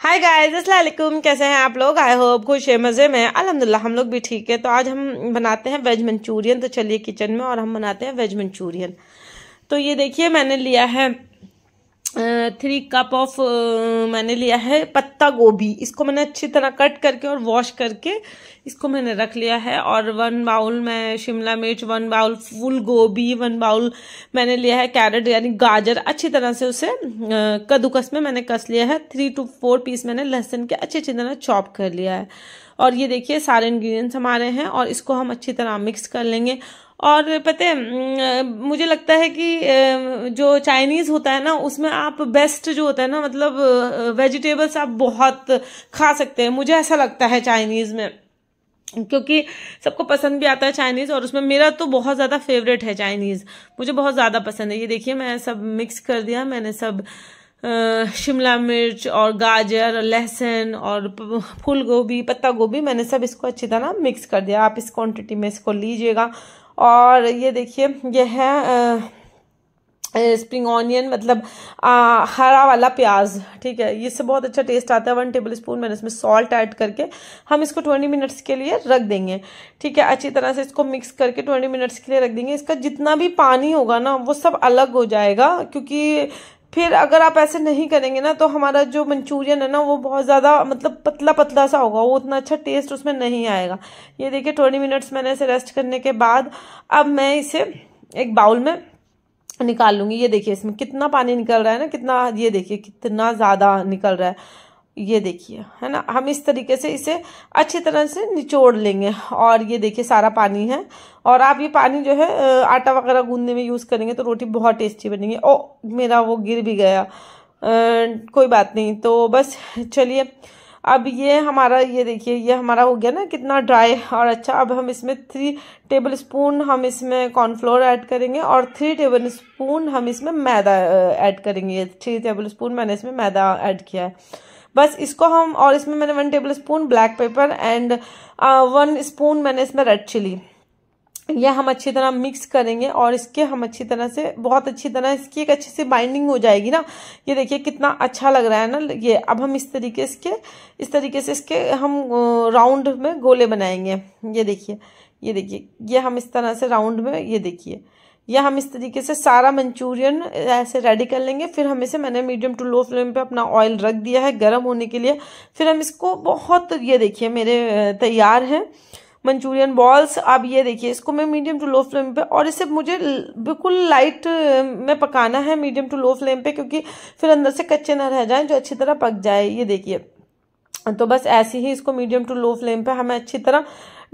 hi guys अस्सलाम कैसे हैं आप लोग आई होप खुश है मज़े में अलहमदिल्ला हम लोग भी ठीक है तो आज हम बनाते हैं वेज मंचूरियन तो चलिए किचन में और हम बनाते हैं वेज मंचूरियन तो ये देखिए मैंने लिया है थ्री कप ऑफ मैंने लिया है पत्ता गोभी इसको मैंने अच्छी तरह कट करके और वॉश करके इसको मैंने रख लिया है और वन बाउल मैं शिमला मिर्च वन बाउल फुल गोभी वन बाउल मैंने लिया है कैरेट यानी गाजर अच्छी तरह से उसे कद्दूकस में मैंने कस लिया है थ्री टू फोर पीस मैंने लहसुन के अच्छी अच्छी तरह चॉप कर लिया है और ये देखिए सारे इन्ग्रीडियंट्स हमारे हैं और इसको हम अच्छी तरह मिक्स कर लेंगे और पता है मुझे लगता है कि जो चाइनीज़ होता है ना उसमें आप बेस्ट जो होता है ना मतलब वेजिटेबल्स आप बहुत खा सकते हैं मुझे ऐसा लगता है चाइनीज़ में क्योंकि सबको पसंद भी आता है चाइनीज़ और उसमें मेरा तो बहुत ज़्यादा फेवरेट है चाइनीज़ मुझे बहुत ज़्यादा पसंद है ये देखिए मैं सब मिक्स कर दिया मैंने सब शिमला मिर्च और गाजर लहसुन और फूल गोभी पत्ता गोभी मैंने सब इसको अच्छी तरह मिक्स कर दिया आप इस क्वांटिटी में इसको लीजिएगा और ये देखिए यह है स्प्रिंग ऑनियन मतलब आ, हरा वाला प्याज ठीक है इससे बहुत अच्छा टेस्ट आता है वन टेबल स्पून मैंने इसमें सॉल्ट ऐड करके हम इसको ट्वेंटी मिनट्स के लिए रख देंगे ठीक है अच्छी तरह से इसको मिक्स करके ट्वेंटी मिनट्स के लिए रख देंगे इसका जितना भी पानी होगा ना वो सब अलग हो जाएगा क्योंकि फिर अगर आप ऐसे नहीं करेंगे ना तो हमारा जो मंचूरियन है ना वो बहुत ज़्यादा मतलब पतला पतला सा होगा वो उतना अच्छा टेस्ट उसमें नहीं आएगा ये देखिए ट्वेंटी मिनट्स मैंने इसे रेस्ट करने के बाद अब मैं इसे एक बाउल में निकाल लूँगी ये देखिए इसमें कितना पानी निकल रहा है ना कितना ये देखिए कितना ज़्यादा निकल रहा है ये देखिए है ना हम इस तरीके से इसे अच्छी तरह से निचोड़ लेंगे और ये देखिए सारा पानी है और आप ये पानी जो है आटा वगैरह गूंदने में यूज़ करेंगे तो रोटी बहुत टेस्टी बनेगी ओ मेरा वो गिर भी गया आ, कोई बात नहीं तो बस चलिए अब ये हमारा ये देखिए ये हमारा हो गया ना कितना ड्राई और अच्छा अब हम इसमें थ्री टेबल स्पून हम इसमें कॉर्नफ्लोर ऐड करेंगे और थ्री टेबल स्पून हम इसमें मैदा ऐड करेंगे थ्री टेबल स्पून मैंने इसमें मैदा ऐड किया है बस इसको हम और इसमें मैंने one tablespoon black pepper and one spoon मैंने इसमें रेड चिली यह हम अच्छी तरह मिक्स करेंगे और इसके हम अच्छी तरह से बहुत अच्छी तरह इसकी एक अच्छी सी बाइंडिंग हो जाएगी ना ये देखिए कितना अच्छा लग रहा है ना ये अब हम इस तरीके इसके इस तरीके से इसके हम राउंड में गोले बनाएंगे ये देखिए ये देखिए ये हम इस तरह से राउंड में ये देखिए या हम इस तरीके से सारा मंचूरियन ऐसे रेडी कर लेंगे फिर हम इसे मैंने मीडियम टू लो फ्लेम पे अपना ऑयल रख दिया है गर्म होने के लिए फिर हम इसको बहुत ये देखिए मेरे तैयार हैं मंचूरियन बॉल्स अब ये देखिए इसको मैं मीडियम टू लो फ्लेम पे और इसे मुझे बिल्कुल लाइट में पकाना है मीडियम टू लो फ्लेम पे क्योंकि फिर अंदर से कच्चे ना रह जाएं जो अच्छी तरह पक जाए ये देखिए तो बस ऐसे ही इसको मीडियम टू लो फ्लेम पे हमें अच्छी तरह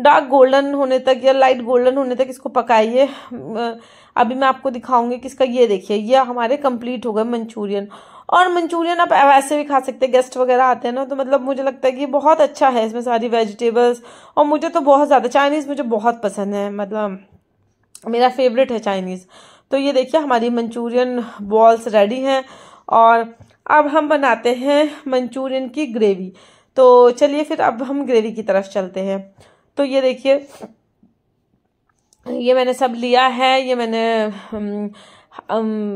डार्क गोल्डन होने तक या लाइट गोल्डन होने तक इसको पकाइए अभी मैं आपको दिखाऊंगी कि इसका ये देखिए ये हमारे कंप्लीट हो गए मंचूरियन और मंचूरियन आप वैसे भी खा सकते हैं गेस्ट वगैरह आते हैं ना तो मतलब मुझे लगता है कि बहुत अच्छा है इसमें सारी वेजिटेबल्स और मुझे तो बहुत ज़्यादा चाइनीज़ मुझे बहुत पसंद है मतलब मेरा फेवरेट है चाइनीज़ तो ये देखिए हमारी मंचूरियन बॉल्स रेडी हैं और अब हम बनाते हैं मंचूरियन की ग्रेवी तो चलिए फिर अब हम ग्रेवी की तरफ चलते हैं तो ये देखिए ये मैंने सब लिया है ये मैंने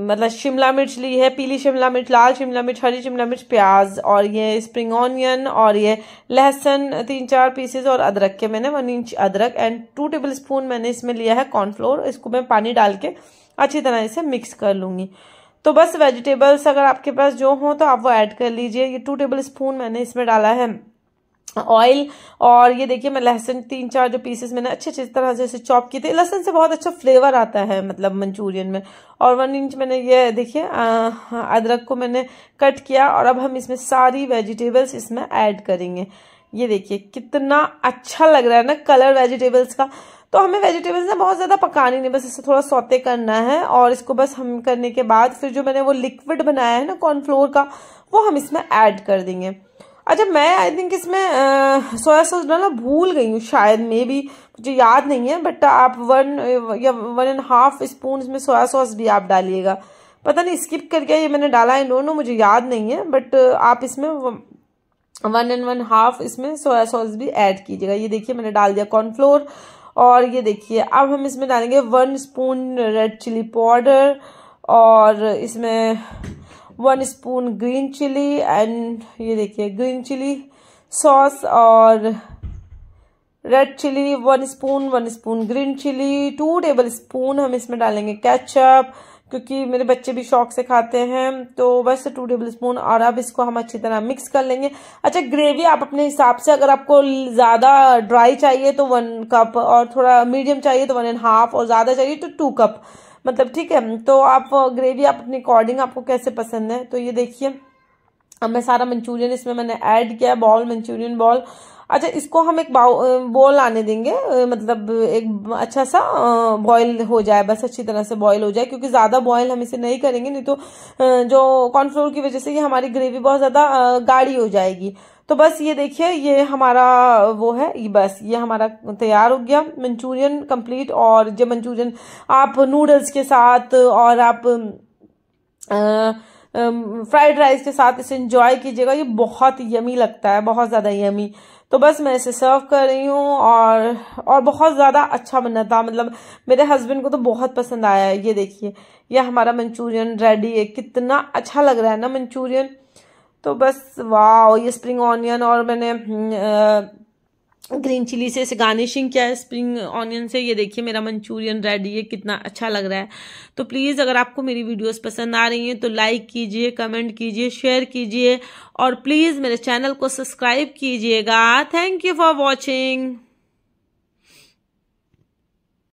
मतलब शिमला मिर्च ली है पीली शिमला मिर्च लाल शिमला मिर्च हरी शिमला मिर्च प्याज और ये स्प्रिंग ऑनियन और ये लहसुन तीन चार पीसेस और अदरक के मैंने वन इंच अदरक एंड टू टेबल स्पून मैंने इसमें लिया है कॉर्नफ्लोर इसको मैं पानी डाल के अच्छी तरह इसे मिक्स कर लूँगी तो बस वेजिटेबल्स अगर आपके पास जो हो तो आप वो ऐड कर लीजिए ये टू टेबल स्पून मैंने इसमें डाला है ऑयल और ये देखिए मैं लहसुन तीन चार जो पीसेस मैंने अच्छे अच्छे तरह से इसे चॉप किए थे लहसुन से बहुत अच्छा फ्लेवर आता है मतलब मंचूरियन में और वन इंच मैंने ये देखिए अदरक को मैंने कट किया और अब हम इसमें सारी वेजिटेबल्स इसमें ऐड करेंगे ये देखिए कितना अच्छा लग रहा है ना कलर वेजिटेबल्स का तो हमें वेजिटेबल्स ना बहुत ज़्यादा पकानी नहीं बस इसे थोड़ा सौते करना है और इसको बस हम करने के बाद फिर जो मैंने वो लिक्विड बनाया है ना कॉर्नफ्लोर का वो हम इसमें ऐड कर देंगे अच्छा मैं आई थिंक इसमें सोया सॉस डालना भूल गई हूँ शायद मे भी मुझे याद नहीं है बट आप वन या वन एंड हाफ स्पून इसमें सोया सॉस भी आप डालिएगा पता नहीं स्किप करके ये मैंने डाला है दोनों मुझे याद नहीं है बट आप इसमें वन एंड वन हाफ इसमें सोया सॉस भी ऐड कीजिएगा ये देखिए मैंने डाल दिया कॉर्नफ्लोर और ये देखिए अब हम इसमें डालेंगे one spoon red chilli powder और इसमें one spoon green chilli and ये देखिए ग्रीन चिली सॉस और red chilli one spoon one spoon green chilli two tablespoon हम इसमें डालेंगे केचप क्योंकि मेरे बच्चे भी शौक से खाते हैं तो बस टू टेबल स्पून और अब इसको हम अच्छी तरह मिक्स कर लेंगे अच्छा ग्रेवी आप अपने हिसाब से अगर आपको ज़्यादा ड्राई चाहिए तो वन कप और थोड़ा मीडियम चाहिए तो वन एंड हाफ और ज़्यादा चाहिए तो टू कप मतलब ठीक है तो आप ग्रेवी आप अपने अकॉर्डिंग आपको कैसे पसंद है तो ये देखिए अब मैं सारा मंचूरियन इसमें मैंने ऐड किया बॉल मंचूरियन बॉल अच्छा इसको हम एक बॉल आने देंगे मतलब एक अच्छा सा बॉईल हो जाए बस अच्छी तरह से बॉईल हो जाए क्योंकि ज़्यादा बॉईल हम इसे नहीं करेंगे नहीं तो जो कॉर्नफ्लोर की वजह से ये हमारी ग्रेवी बहुत ज़्यादा गाढ़ी हो जाएगी तो बस ये देखिए ये हमारा वो है ये बस ये हमारा तैयार हो गया मंचूरियन कंप्लीट और जब मंचूरियन आप नूडल्स के साथ और आप आ, फ्राइड राइस के साथ इसे इंजॉय कीजिएगा ये बहुत यमी लगता है बहुत ज़्यादा यमी तो बस मैं इसे सर्व कर रही हूँ और और बहुत ज़्यादा अच्छा बना था मतलब मेरे हस्बैंड को तो बहुत पसंद आया है ये देखिए यह हमारा मंचूरियन रेडी है कितना अच्छा लग रहा है ना मंचूरियन तो बस वाह ये स्प्रिंग ऑनियन और मैंने ग्रीन हम्म, चिली से इसे गार्निशिंग किया है स्प्रिंग ऑनियन से ये देखिए मेरा मंचूरियन रेडी है कितना अच्छा लग रहा है तो प्लीज़ अगर आपको मेरी वीडियोस पसंद आ रही हैं तो लाइक कीजिए कमेंट कीजिए शेयर कीजिए और प्लीज़ मेरे चैनल को सब्सक्राइब कीजिएगा थैंक यू फॉर वॉचिंग